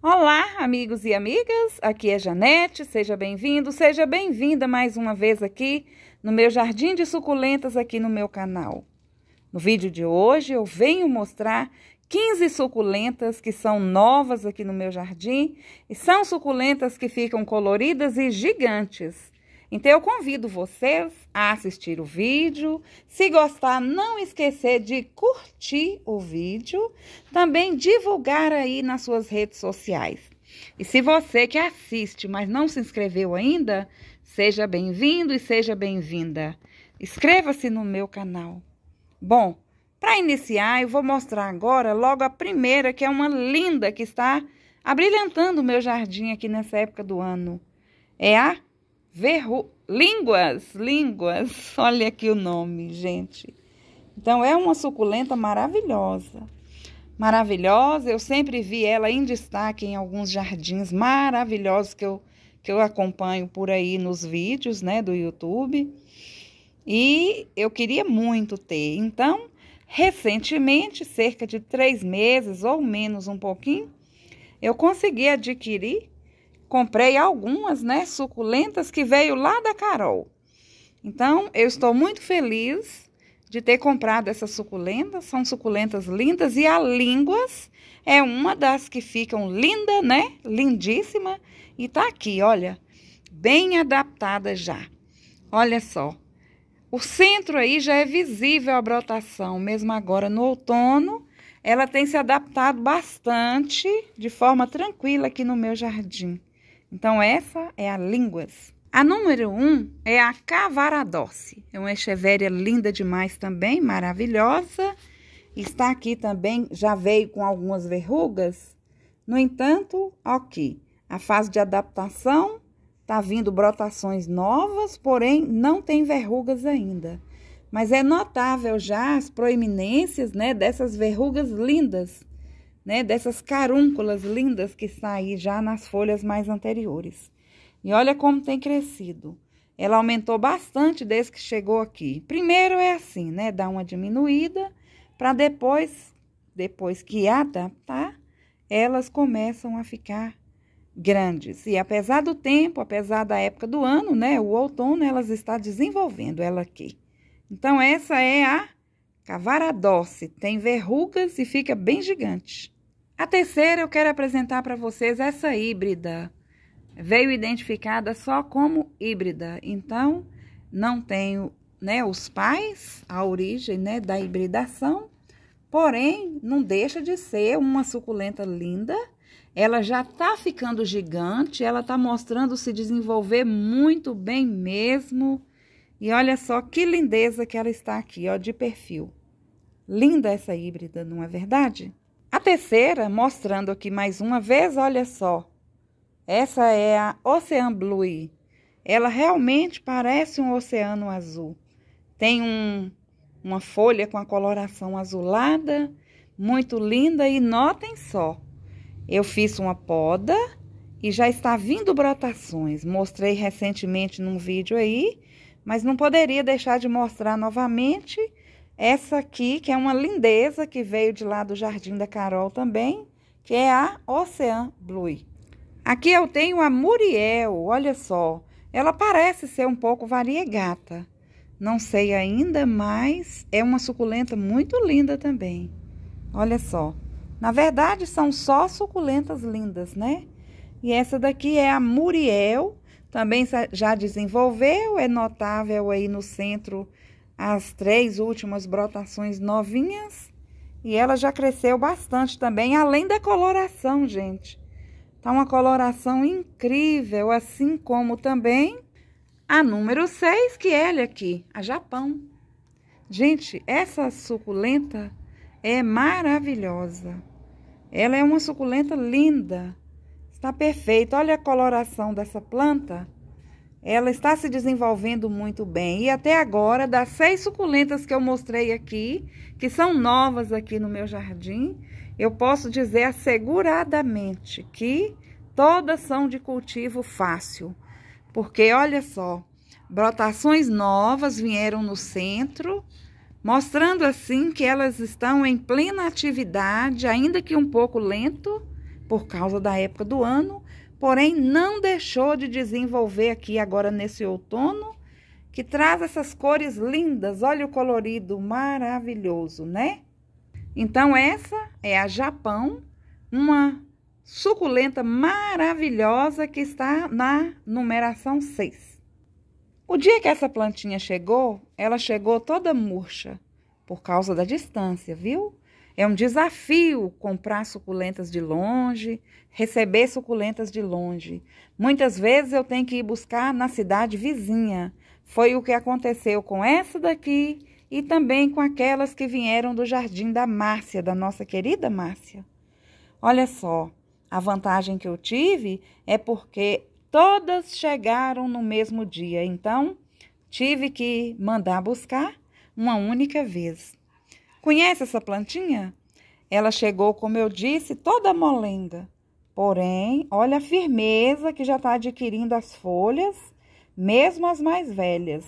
Olá, amigos e amigas. Aqui é Janete. Seja bem-vindo, seja bem-vinda mais uma vez aqui no meu jardim de suculentas aqui no meu canal. No vídeo de hoje eu venho mostrar 15 suculentas que são novas aqui no meu jardim e são suculentas que ficam coloridas e gigantes. Então eu convido vocês a assistir o vídeo. Se gostar, não esquecer de curtir o vídeo, também divulgar aí nas suas redes sociais. E se você que assiste, mas não se inscreveu ainda, seja bem-vindo e seja bem-vinda. Inscreva-se no meu canal. Bom, para iniciar, eu vou mostrar agora logo a primeira, que é uma linda que está abrilhantando o meu jardim aqui nessa época do ano. É a Verru... Línguas, línguas. Olha aqui o nome, gente. Então é uma suculenta maravilhosa. Maravilhosa, eu sempre vi ela em destaque em alguns jardins maravilhosos que eu que eu acompanho por aí nos vídeos, né, do YouTube. E eu queria muito ter. Então, recentemente, cerca de três meses ou menos um pouquinho, eu consegui adquirir comprei algumas, né, suculentas que veio lá da Carol. Então, eu estou muito feliz de ter comprado essas suculentas, são suculentas lindas e a línguas é uma das que ficam linda, né? Lindíssima e tá aqui, olha, bem adaptada já. Olha só. O centro aí já é visível a brotação, mesmo agora no outono, ela tem se adaptado bastante de forma tranquila aqui no meu jardim. Então, essa é a línguas. A número um é a cavaradóce. É uma echeveria linda demais também, maravilhosa. Está aqui também, já veio com algumas verrugas. No entanto, aqui, a fase de adaptação, está vindo brotações novas, porém não tem verrugas ainda. Mas é notável já as proeminências né, dessas verrugas lindas né, dessas carúnculas lindas que saí já nas folhas mais anteriores. E olha como tem crescido. Ela aumentou bastante desde que chegou aqui. Primeiro é assim, né, dá uma diminuída para depois, depois que adaptar, elas começam a ficar grandes. E apesar do tempo, apesar da época do ano, né, o outono, elas está desenvolvendo ela aqui. Então essa é a cavaradorce, tem verrugas e fica bem gigante. A terceira eu quero apresentar para vocês essa híbrida. Veio identificada só como híbrida, então não tenho né, os pais, a origem né, da hibridação, porém não deixa de ser uma suculenta linda. Ela já está ficando gigante, ela está mostrando se desenvolver muito bem mesmo. E olha só que lindeza que ela está aqui, ó, de perfil. Linda essa híbrida, não é verdade? terceira, mostrando aqui mais uma vez, olha só. Essa é a Ocean Blue. Ela realmente parece um oceano azul. Tem um, uma folha com a coloração azulada, muito linda. E notem só, eu fiz uma poda e já está vindo brotações. Mostrei recentemente num vídeo aí, mas não poderia deixar de mostrar novamente essa aqui, que é uma lindeza, que veio de lá do Jardim da Carol também, que é a Ocean Blue. Aqui eu tenho a Muriel, olha só. Ela parece ser um pouco variegata. Não sei ainda, mas é uma suculenta muito linda também. Olha só. Na verdade, são só suculentas lindas, né? E essa daqui é a Muriel, também já desenvolveu, é notável aí no centro as três últimas brotações novinhas e ela já cresceu bastante também, além da coloração, gente. Tá uma coloração incrível, assim como também a número 6, que é ele aqui, a Japão. Gente, essa suculenta é maravilhosa. Ela é uma suculenta linda. Está perfeita. Olha a coloração dessa planta. Ela está se desenvolvendo muito bem. E até agora, das seis suculentas que eu mostrei aqui, que são novas aqui no meu jardim, eu posso dizer asseguradamente que todas são de cultivo fácil. Porque, olha só, brotações novas vieram no centro, mostrando assim que elas estão em plena atividade, ainda que um pouco lento, por causa da época do ano, porém não deixou de desenvolver aqui agora nesse outono, que traz essas cores lindas, olha o colorido maravilhoso, né? Então essa é a Japão, uma suculenta maravilhosa que está na numeração 6. O dia que essa plantinha chegou, ela chegou toda murcha por causa da distância, viu? É um desafio comprar suculentas de longe, receber suculentas de longe. Muitas vezes eu tenho que ir buscar na cidade vizinha. Foi o que aconteceu com essa daqui e também com aquelas que vieram do jardim da Márcia, da nossa querida Márcia. Olha só, a vantagem que eu tive é porque todas chegaram no mesmo dia, então tive que mandar buscar uma única vez. Conhece essa plantinha? Ela chegou, como eu disse, toda molenga. Porém, olha a firmeza que já está adquirindo as folhas, mesmo as mais velhas.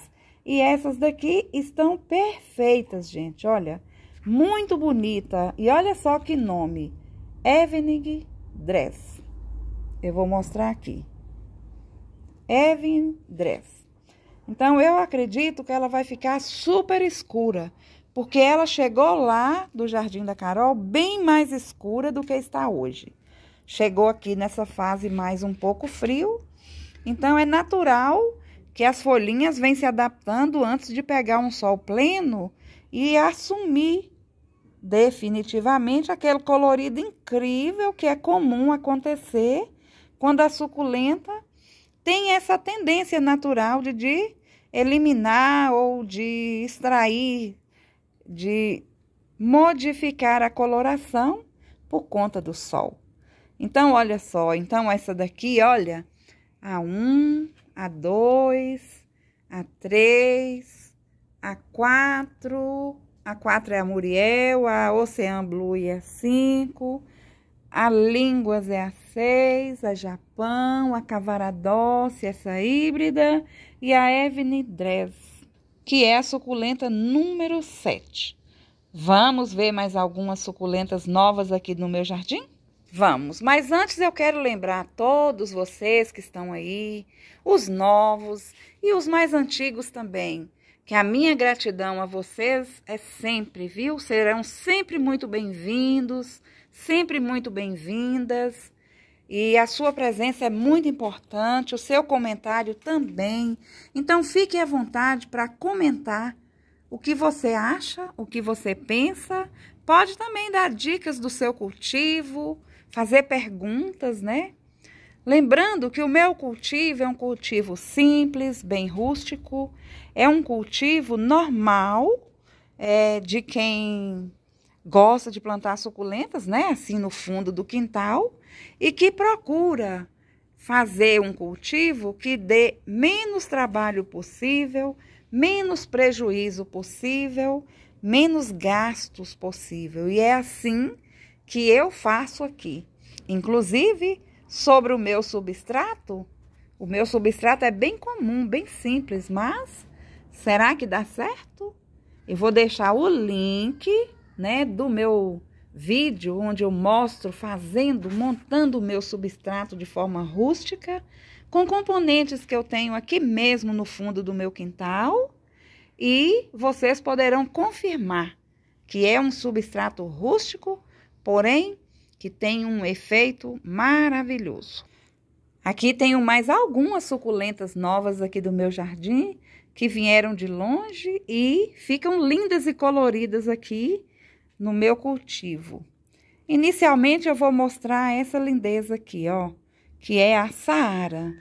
E essas daqui estão perfeitas, gente. Olha, muito bonita. E olha só que nome: Evening Dress. Eu vou mostrar aqui. Evening Dress. Então, eu acredito que ela vai ficar super escura porque ela chegou lá do Jardim da Carol bem mais escura do que está hoje. Chegou aqui nessa fase mais um pouco frio, então é natural que as folhinhas vêm se adaptando antes de pegar um sol pleno e assumir definitivamente aquele colorido incrível que é comum acontecer quando a suculenta tem essa tendência natural de, de eliminar ou de extrair de modificar a coloração por conta do sol. Então, olha só, então essa daqui, olha, a 1, a 2, a 3, a 4, a 4 é a Muriel, a Ocean Blue é a 5, a Línguas é a 6, a Japão, a Cavaradoce, essa híbrida, e a Evne Dress que é a suculenta número 7. Vamos ver mais algumas suculentas novas aqui no meu jardim? Vamos, mas antes eu quero lembrar a todos vocês que estão aí, os novos e os mais antigos também, que a minha gratidão a vocês é sempre, viu? Serão sempre muito bem-vindos, sempre muito bem-vindas. E a sua presença é muito importante, o seu comentário também. Então fique à vontade para comentar o que você acha, o que você pensa. Pode também dar dicas do seu cultivo, fazer perguntas, né? Lembrando que o meu cultivo é um cultivo simples, bem rústico, é um cultivo normal é, de quem gosta de plantar suculentas, né, assim no fundo do quintal, e que procura fazer um cultivo que dê menos trabalho possível, menos prejuízo possível, menos gastos possível. E é assim que eu faço aqui. Inclusive, sobre o meu substrato, o meu substrato é bem comum, bem simples, mas será que dá certo? Eu vou deixar o link né, do meu vídeo onde eu mostro fazendo, montando o meu substrato de forma rústica, com componentes que eu tenho aqui mesmo no fundo do meu quintal, e vocês poderão confirmar que é um substrato rústico, porém que tem um efeito maravilhoso. Aqui tenho mais algumas suculentas novas aqui do meu jardim, que vieram de longe e ficam lindas e coloridas aqui no meu cultivo. Inicialmente, eu vou mostrar essa lindeza aqui, ó, que é a Saara.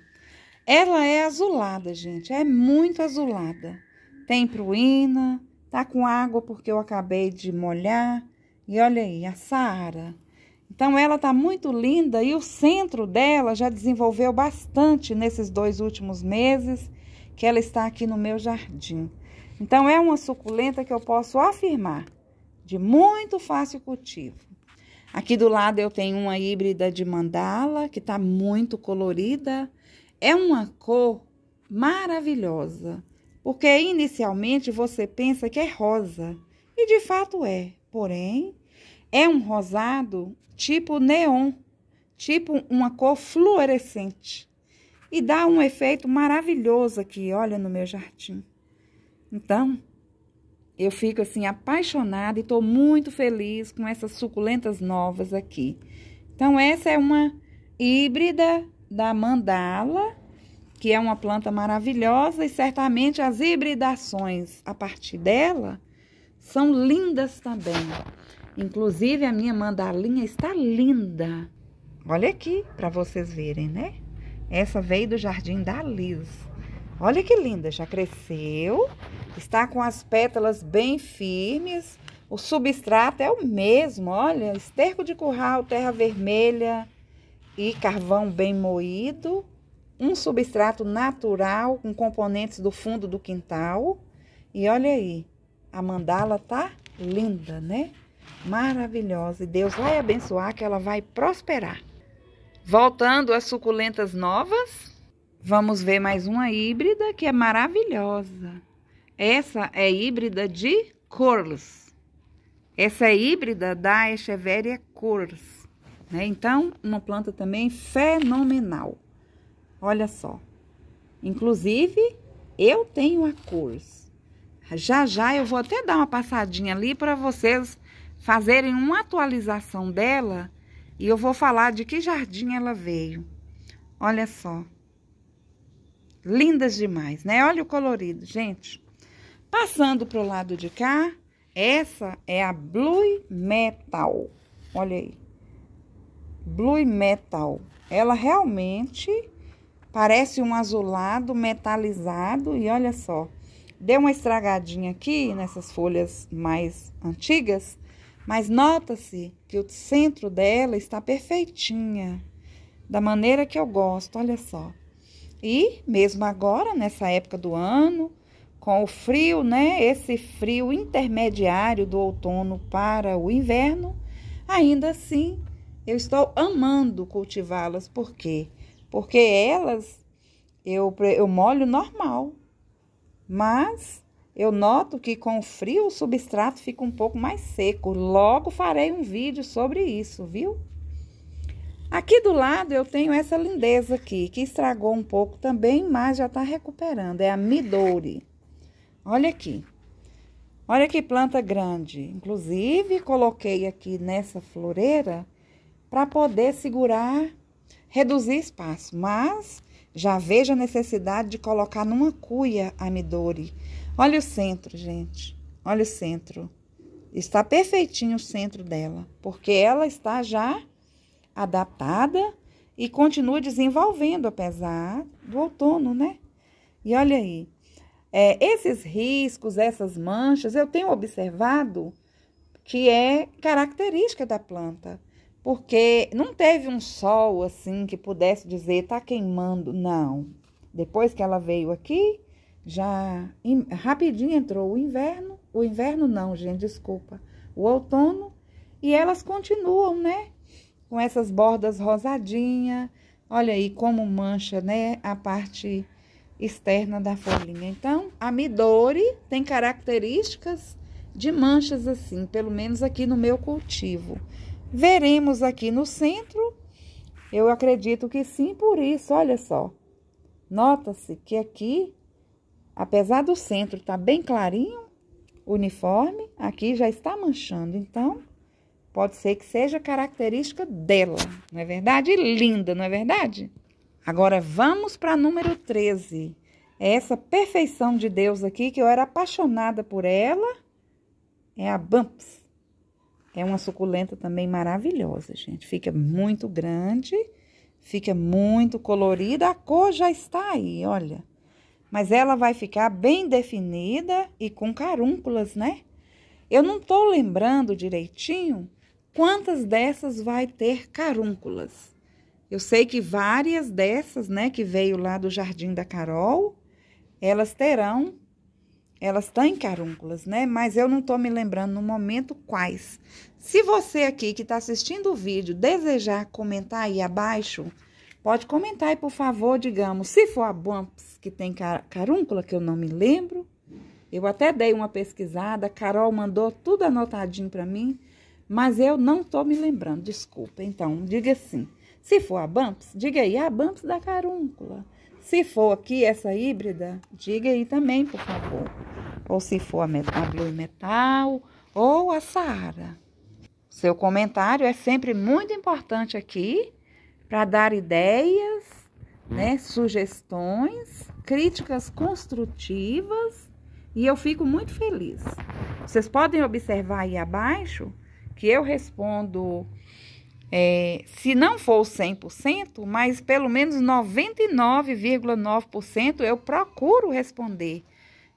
Ela é azulada, gente, é muito azulada. Tem pruína, tá com água porque eu acabei de molhar. E olha aí, a Saara. Então, ela tá muito linda e o centro dela já desenvolveu bastante nesses dois últimos meses que ela está aqui no meu jardim. Então, é uma suculenta que eu posso afirmar de muito fácil cultivo. Aqui do lado eu tenho uma híbrida de mandala, que está muito colorida. É uma cor maravilhosa, porque inicialmente você pensa que é rosa, e de fato é, porém, é um rosado tipo neon, tipo uma cor fluorescente. E dá um efeito maravilhoso aqui, olha no meu jardim. Então, eu fico assim apaixonada e estou muito feliz com essas suculentas novas aqui. Então, essa é uma híbrida da mandala, que é uma planta maravilhosa e certamente as hibridações a partir dela são lindas também. Inclusive, a minha mandalinha está linda. Olha aqui para vocês verem, né? Essa veio do jardim da Liz. Olha que linda, já cresceu, está com as pétalas bem firmes. O substrato é o mesmo, olha, esterco de curral, terra vermelha e carvão bem moído. Um substrato natural com componentes do fundo do quintal. E olha aí, a mandala tá linda, né? Maravilhosa. E Deus vai abençoar que ela vai prosperar. Voltando às suculentas novas, Vamos ver mais uma híbrida que é maravilhosa. Essa é híbrida de Corls. Essa é híbrida da Echeveria Corls. Né? Então, uma planta também fenomenal. Olha só. Inclusive, eu tenho a Corls. Já já eu vou até dar uma passadinha ali para vocês fazerem uma atualização dela e eu vou falar de que jardim ela veio. Olha só. Lindas demais, né? Olha o colorido, gente. Passando pro lado de cá, essa é a Blue Metal. Olha aí. Blue Metal. Ela realmente parece um azulado metalizado e olha só. Deu uma estragadinha aqui nessas folhas mais antigas, mas nota-se que o centro dela está perfeitinha, da maneira que eu gosto, olha só. E mesmo agora, nessa época do ano, com o frio, né? Esse frio intermediário do outono para o inverno, ainda assim eu estou amando cultivá-las. Por quê? Porque elas eu, eu molho normal, mas eu noto que com o frio o substrato fica um pouco mais seco. Logo farei um vídeo sobre isso, viu? Aqui do lado eu tenho essa lindeza aqui, que estragou um pouco também, mas já tá recuperando. É a Midori. Olha aqui. Olha que planta grande. Inclusive, coloquei aqui nessa floreira para poder segurar, reduzir espaço. Mas já vejo a necessidade de colocar numa cuia a Midori. Olha o centro, gente. Olha o centro. Está perfeitinho o centro dela, porque ela está já adaptada e continua desenvolvendo, apesar do outono, né? E olha aí, é, esses riscos, essas manchas, eu tenho observado que é característica da planta, porque não teve um sol assim que pudesse dizer tá queimando, não. Depois que ela veio aqui, já em, rapidinho entrou o inverno, o inverno não, gente, desculpa, o outono, e elas continuam, né? com essas bordas rosadinha. Olha aí como mancha, né, a parte externa da folhinha. Então, a Midori tem características de manchas assim, pelo menos aqui no meu cultivo. Veremos aqui no centro, eu acredito que sim, por isso, olha só. Nota-se que aqui, apesar do centro estar tá bem clarinho, uniforme, aqui já está manchando. Então, Pode ser que seja característica dela, não é verdade? linda, não é verdade? Agora vamos para número 13. É essa perfeição de Deus aqui que eu era apaixonada por ela. É a Bumps. É uma suculenta também maravilhosa, gente. Fica muito grande, fica muito colorida. A cor já está aí, olha. Mas ela vai ficar bem definida e com carúnculas, né? Eu não estou lembrando direitinho quantas dessas vai ter carúnculas? Eu sei que várias dessas, né, que veio lá do Jardim da Carol, elas terão, elas têm carúnculas, né? Mas eu não estou me lembrando no momento quais. Se você aqui que está assistindo o vídeo desejar comentar aí abaixo, pode comentar aí, por favor, digamos, se for a Bumps que tem carúncula, que eu não me lembro. Eu até dei uma pesquisada, a Carol mandou tudo anotadinho para mim mas eu não estou me lembrando, desculpa. Então, diga assim. Se for a Bumps, diga aí, a Bumps da carúncula. Se for aqui essa híbrida, diga aí também, por favor. Ou se for a, metal, a Blue Metal ou a Saara. Seu comentário é sempre muito importante aqui para dar ideias, né, sugestões, críticas construtivas e eu fico muito feliz. Vocês podem observar aí abaixo que eu respondo, é, se não for 100%, mas pelo menos 99,9% eu procuro responder.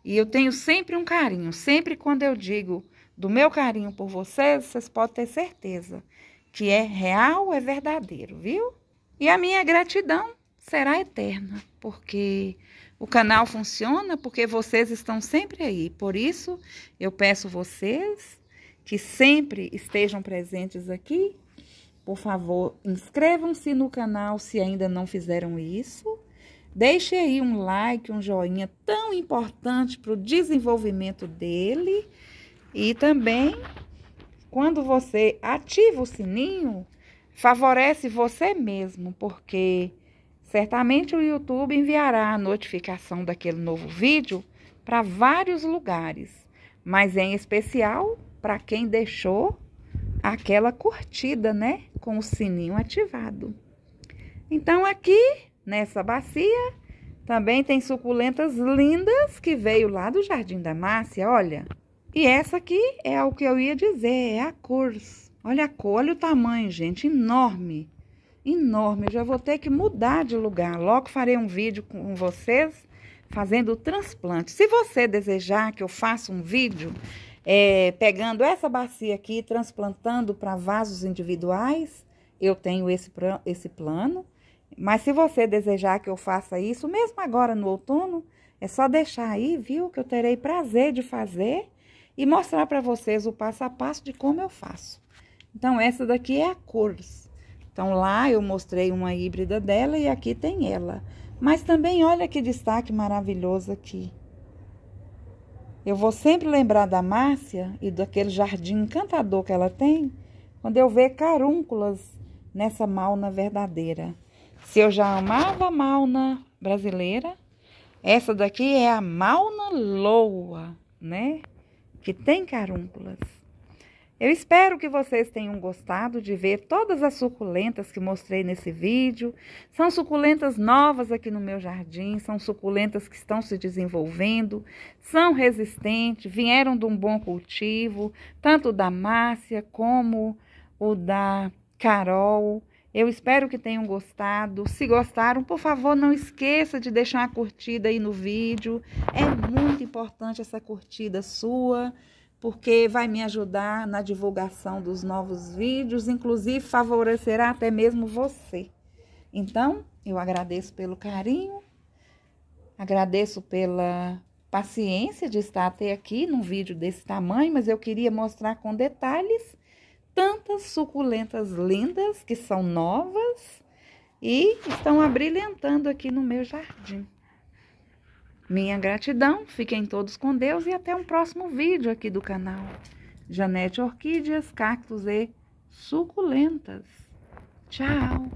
E eu tenho sempre um carinho, sempre quando eu digo do meu carinho por vocês, vocês podem ter certeza que é real, é verdadeiro, viu? E a minha gratidão será eterna, porque o canal funciona, porque vocês estão sempre aí. Por isso, eu peço vocês que sempre estejam presentes aqui. Por favor, inscrevam-se no canal se ainda não fizeram isso. Deixe aí um like, um joinha tão importante para o desenvolvimento dele. E também, quando você ativa o sininho, favorece você mesmo, porque certamente o YouTube enviará a notificação daquele novo vídeo para vários lugares, mas em especial para quem deixou aquela curtida, né? Com o sininho ativado. Então, aqui nessa bacia, também tem suculentas lindas que veio lá do Jardim da Márcia, olha. E essa aqui é o que eu ia dizer, é a cor. Olha a cor, olha o tamanho, gente, enorme. Enorme, eu já vou ter que mudar de lugar. Logo farei um vídeo com vocês fazendo o transplante. Se você desejar que eu faça um vídeo é, pegando essa bacia aqui, transplantando para vasos individuais, eu tenho esse, esse plano. Mas se você desejar que eu faça isso, mesmo agora no outono, é só deixar aí, viu? Que eu terei prazer de fazer e mostrar para vocês o passo a passo de como eu faço. Então, essa daqui é a cores. Então, lá eu mostrei uma híbrida dela e aqui tem ela. Mas também olha que destaque maravilhoso aqui. Eu vou sempre lembrar da Márcia e daquele jardim encantador que ela tem quando eu ver carúnculas nessa mauna verdadeira. Se eu já amava a mauna brasileira, essa daqui é a mauna loa, né? Que tem carúnculas. Eu espero que vocês tenham gostado de ver todas as suculentas que mostrei nesse vídeo. São suculentas novas aqui no meu jardim, são suculentas que estão se desenvolvendo, são resistentes, vieram de um bom cultivo, tanto da Márcia como o da Carol. Eu espero que tenham gostado. Se gostaram, por favor, não esqueça de deixar a curtida aí no vídeo. É muito importante essa curtida sua porque vai me ajudar na divulgação dos novos vídeos, inclusive favorecerá até mesmo você. Então, eu agradeço pelo carinho, agradeço pela paciência de estar até aqui num vídeo desse tamanho, mas eu queria mostrar com detalhes tantas suculentas lindas que são novas e estão abrilhantando aqui no meu jardim. Minha gratidão, fiquem todos com Deus e até um próximo vídeo aqui do canal. Janete Orquídeas, Cactos e Suculentas. Tchau!